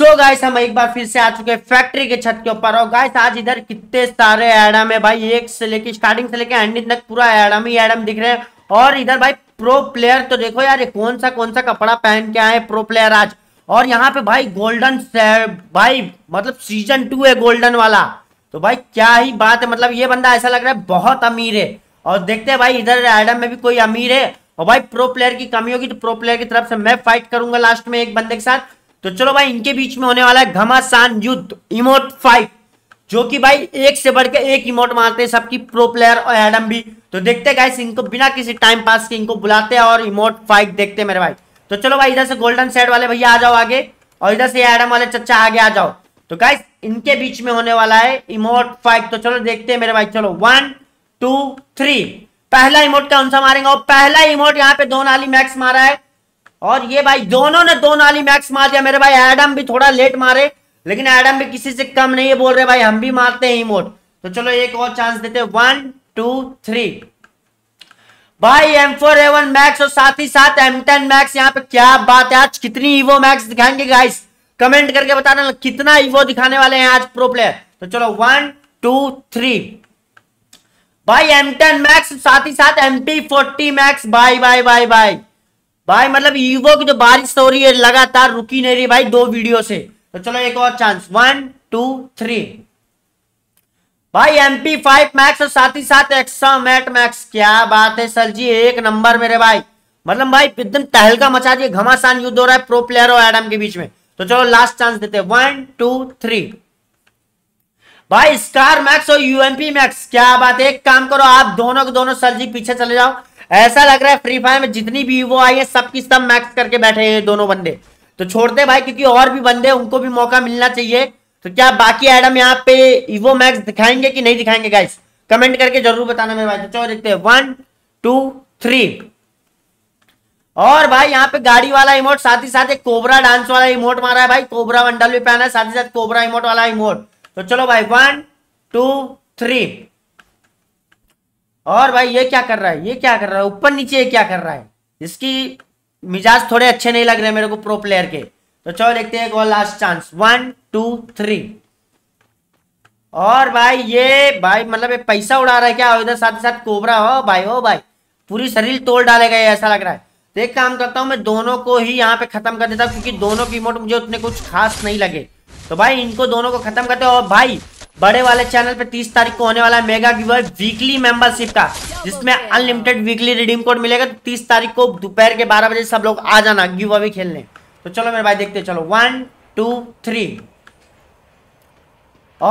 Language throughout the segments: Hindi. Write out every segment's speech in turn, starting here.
सो so गाइस हम एक बार फिर से आ चुके हैं फैक्ट्री के छत के ऊपर और गाइस आज इधर कितने सारे एडम है भाई एक से लेके स्टार्टिंग से लेके एंडिंग तक पूरा एडम ही एडम दिख रहे हैं और इधर भाई प्रो प्लेयर तो देखो यार ये कौन सा कौन सा कपड़ा पहन के आए प्रो प्लेयर आज और यहाँ पे भाई गोल्डन भाई मतलब सीजन टू है गोल्डन वाला तो भाई क्या ही बात है मतलब ये बंदा ऐसा लग रहा है बहुत अमीर है और देखते हैं भाई इधर एडम में भी कोई अमीर है और भाई प्रो प्लेयर की कमी होगी तो प्रो प्लेयर की तरफ से मैं फाइट करूंगा लास्ट में एक बंदे के साथ तो चलो भाई इनके बीच में होने वाला है घमासान युद्ध इमोट फाइव जो कि भाई एक से बढ़कर एक इमोट मारते हैं सबकी प्रो प्लेयर और एडम भी तो देखते गाइस इनको बिना किसी टाइम पास के इनको बुलाते हैं और इमोट फाइट देखते मेरे भाई तो चलो भाई इधर से गोल्डन सेट वाले भैया आ जाओ आगे और इधर से एडम वाले चचा आगे आ जाओ तो गाइस इनके बीच में होने वाला है इमोट फाइट तो चलो देखते हैं मेरे भाई चलो वन टू थ्री पहला इमोट कौन सा मारेंगे और पहला इमोट यहाँ पे दो नाली मैक्स मारा है और ये भाई दोनों ने दो नाली मैक्स मार दिया मेरे भाई एडम भी थोड़ा लेट मारे लेकिन एडम भी किसी से कम नहीं है बोल रहे भाई हम भी मारते हैं इमोट तो चलो एक और चांस देते वन टू थ्री भाई एम फोर एवन मैक्स और साथ ही साथ एम टेन मैक्स यहाँ पे क्या बात है आज कितनी ईवो मैक्स दिखाएंगे गाइस कमेंट करके बताना कितना ईवो दिखाने वाले हैं आज प्रो प्लेयर तो चलो वन टू थ्री भाई एम टेन मैक्स साथ ही साथ M T forty max bye bye bye bye भाई मतलब ईवो की जो बारिश हो रही है लगातार रुकी नहीं रही भाई दो वीडियो से तो चलो एक और चांस वन टू थ्री भाई एमपी फाइव मैक्स और साथ ही साथ एक्सा मैट मैक्स क्या बात है सर जी एक नंबर मेरे भाई मतलब भाई एकदम तहलका मचा दिए घमासान युद्ध हो रहा है प्रो प्लेयर और एडम के बीच में तो चलो लास्ट चांस देते हैं वन टू थ्री भाई स्टार मैक्स और यूएमपी मैक्स क्या बात है एक काम करो आप दोनों के दोनों सर जी पीछे चले जाओ ऐसा लग रहा है फ्री फायर में जितनी भी वो आई है सबकी सब मैक्स करके बैठे हैं दोनों बंदे तो छोड़ दे भाई क्योंकि और भी बंदे उनको भी मौका मिलना चाहिए तो क्या बाकी एडम यहाँ पे वो मैक्स दिखाएंगे कि नहीं दिखाएंगे गाइस कमेंट करके जरूर बताना मेरे भाई तो चलो देखते हैं वन टू थ्री और भाई यहाँ पे गाड़ी वाला इमोट साथ ही साथ एक कोबरा डांस वाला इमोट मारा है भाई कोबरा मंडल भी पहना है साथ ही साथ कोबरा इमोट वाला इमोट तो चलो भाई वन टू थ्री और भाई ये क्या कर रहा है ये क्या कर रहा है ऊपर नीचे ये क्या कर रहा है इसकी मिजाज थोड़े अच्छे नहीं लग रहे मेरे को प्रो प्लेयर के तो चलो देखते हैं और last chance one two three और भाई ये भाई मतलब पैसा उड़ा रहा है क्या इधर साथ ही साथ कोबरा हो भाई हो भाई पूरी शरीर तोड़ डालेगा ऐसा लग रहा है तो एक काम करता हूँ मैं दोनों को ही यहाँ पे खत्म कर देता हूँ क्योंकि दोनों की मोट मुझे उतने कुछ खास नहीं लगे तो भाई इनको दोनों को खत्म करते हो और भाई बड़े वाले चैनल पे 30 तारीख को होने वाला है मेगा गिवर वीकली मेंबरशिप का जिसमें अनलिमिटेड वीकली रिडीम कोड मिलेगा तो 30 तारीख को दोपहर के 12 बजे सब लोग आ जाना गिव अवे खेलने तो चलो मेरे भाई देखते चलो वन टू थ्री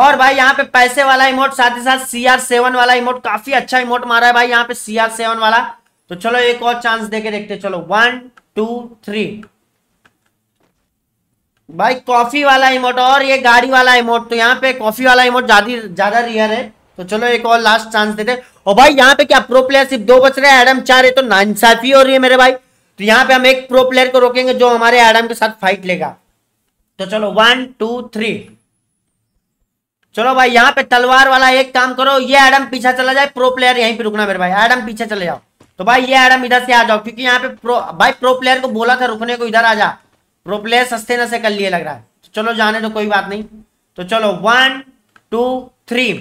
और भाई यहाँ पे पैसे वाला इमोट साथ ही साथ सी आर सेवन वाला इमोट काफी अच्छा इमोट मारा है भाई यहाँ पे सी आर सेवन वाला तो चलो एक और चांस देके देखते चलो वन टू थ्री भाई कॉफी वाला इमोट और ये गाड़ी वाला इमोट तो यहाँ पे कॉफी वाला इमोट ज्यादा ज्यादा रियर है तो चलो एक और लास्ट चांस देते और भाई यहाँ पे क्या प्रो प्लेयर सिर्फ दो बच रहे हैं एडम चार है तो नाइंसाफी हो रही है मेरे भाई तो यहाँ पे हम एक प्रो प्लेयर को रोकेंगे जो हमारे एडम के साथ फाइट लेगा तो चलो वन टू थ्री चलो भाई यहाँ पे तलवार वाला एक काम करो ये एडम पीछा चला जाए प्रो प्लेयर यहीं पे रुकना मेरे भाई एडम पीछे चले जाओ तो भाई ये एडम इधर से आ जाओ क्योंकि यहाँ पे प्रो भाई प्रो प्लेयर को बोला था रुकने को इधर आ जाओ प्रोप्ले सस्ते न से कर लिए लग रहा है तो चलो जाने तो कोई बात नहीं तो चलो वन टू थ्री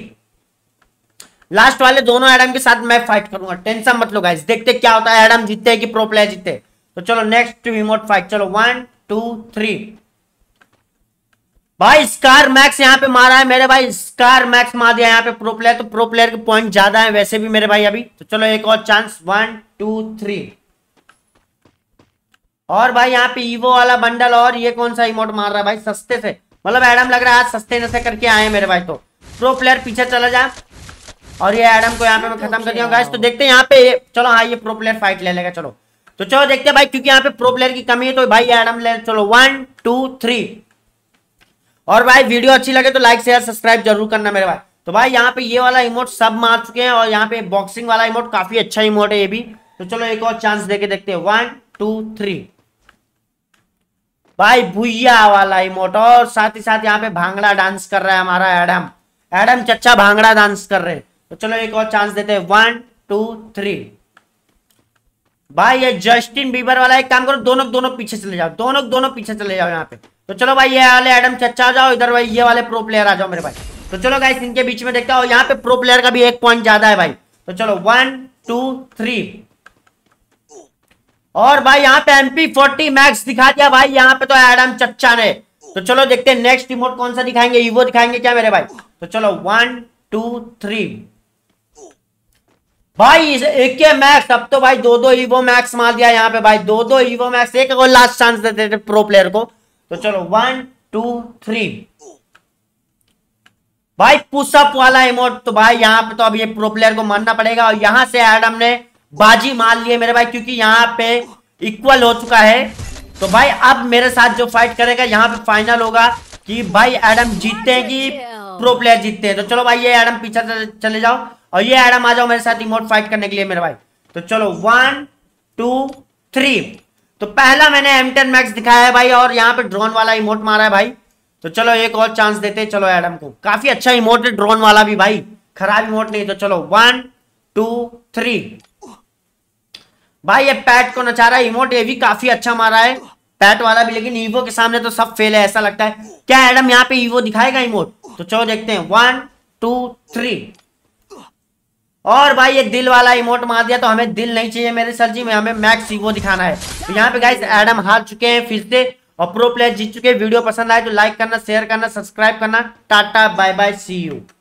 लास्ट वाले दोनों एडम के साथ मैं फाइट करूंगा टेंशन मत लो गाइस देखते क्या होता है एडम जीतते कि प्रोप्ले जीतते तो चलो नेक्स्ट रिमोट फाइट चलो वन टू थ्री भाई स्कार मैक्स यहाँ पे मारा है मेरे भाई स्कार मैक्स मार दिया यहाँ पे प्रो प्लेयर तो प्रो प्लेयर के पॉइंट ज्यादा है वैसे भी मेरे भाई अभी तो चलो एक और चांस वन टू थ्री और भाई यहाँ पे ईवो वाला बंडल और ये कौन सा इमोट मार रहा है भाई सस्ते से मतलब एडम लग रहा है आज सस्ते नशे करके आए मेरे भाई तो प्रो प्लेयर पीछे चला जा और ये एडम को यहाँ पे मैं खत्म कर दिया गाइस तो देखते हैं यहाँ पे चलो हाँ ये प्रो प्लेयर फाइट ले लेगा चलो तो चलो देखते हैं भाई क्योंकि यहाँ पे प्रो प्लेयर की कमी है तो भाई एडम ले चलो वन टू थ्री और भाई वीडियो अच्छी लगे तो लाइक शेयर सब्सक्राइब जरूर करना मेरे भाई तो भाई यहाँ पे ये वाला इमोट सब मार चुके हैं और यहाँ पे बॉक्सिंग वाला इमोट काफी अच्छा इमोट है ये भी तो चलो एक और चांस देके देखते हैं वन टू थ्री भाई भुया वाला इमोट और साथ ही साथ यहाँ पे भांगड़ा डांस कर रहा है हमारा एडम एडम चचा भांगड़ा डांस कर रहे तो चलो एक और चांस देते हैं वन टू थ्री भाई ये जस्टिन बीबर वाला एक काम करो दोनों दोनों पीछे चले जाओ दोनों दोनों पीछे चले जाओ यहाँ पे तो चलो भाई ये वाले एडम चच्चा आ जाओ इधर भाई ये वाले प्रो प्लेयर आ जाओ मेरे भाई तो चलो भाई इनके बीच में देखता हूँ यहाँ पे प्रो प्लेयर का भी एक पॉइंट ज्यादा है भाई तो चलो वन टू थ्री और भाई यहाँ पे एमपी फोर्टी मैक्स दिखा दिया भाई यहाँ पे तो एडम चच्चा ने तो चलो देखते हैं नेक्स्ट रिमोट कौन सा दिखाएंगे वो दिखाएंगे क्या मेरे भाई तो चलो वन टू थ्री भाई एक मैक्स अब तो भाई दो दो ईवो मैक्स मार दिया यहाँ पे भाई दो दो ईवो मैक्स एक और लास्ट चांस देते थे प्रो प्लेयर को तो चलो वन टू थ्री भाई पुशअप वाला इमोट तो भाई यहाँ पे तो अब ये प्रो प्लेयर को मानना पड़ेगा और यहां से एडम ने बाजी मार लिए मेरे भाई क्योंकि यहाँ पे इक्वल हो चुका है तो भाई अब मेरे साथ जो फाइट करेगा यहाँ पे फाइनल होगा कि भाई एडम जीतते हैं कि प्रो प्लेयर जीतते हैं तो चलो भाई ये एडम पीछे चले जाओ और ये एडम आ जाओ मेरे साथ रिमोट फाइट करने के लिए मेरे भाई तो चलो वन टू थ्री तो पहला मैंने एम टेन मैक्स दिखाया है भाई और यहाँ पे ड्रोन वाला इमोट मारा है भाई तो चलो एक और चांस देते हैं चलो एडम को काफी अच्छा इमोट है ड्रोन वाला भी भाई खराब इमोट नहीं तो चलो वन टू थ्री भाई ये पैट को नचा रहा है इमोट ये भी काफी अच्छा मारा है पैट वाला भी लेकिन ईवो के सामने तो सब फेल है ऐसा लगता है क्या एडम यहाँ पे ईवो दिखाएगा इमोट तो चलो देखते हैं वन टू थ्री और भाई ये दिल वाला इमोट मार दिया तो हमें दिल नहीं चाहिए मेरे सर जी में हमें मैक्स ईवो दिखाना है तो यहाँ पे गाइस एडम हार चुके हैं फिर से और प्रो प्लेयर जीत चुके हैं वीडियो पसंद आए तो लाइक करना शेयर करना सब्सक्राइब करना tata bye bye see you